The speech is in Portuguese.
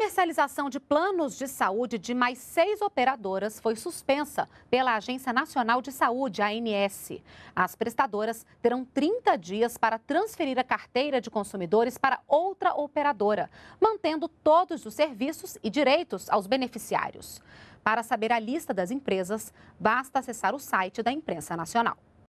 comercialização de planos de saúde de mais seis operadoras foi suspensa pela Agência Nacional de Saúde, ANS. As prestadoras terão 30 dias para transferir a carteira de consumidores para outra operadora, mantendo todos os serviços e direitos aos beneficiários. Para saber a lista das empresas, basta acessar o site da Imprensa Nacional.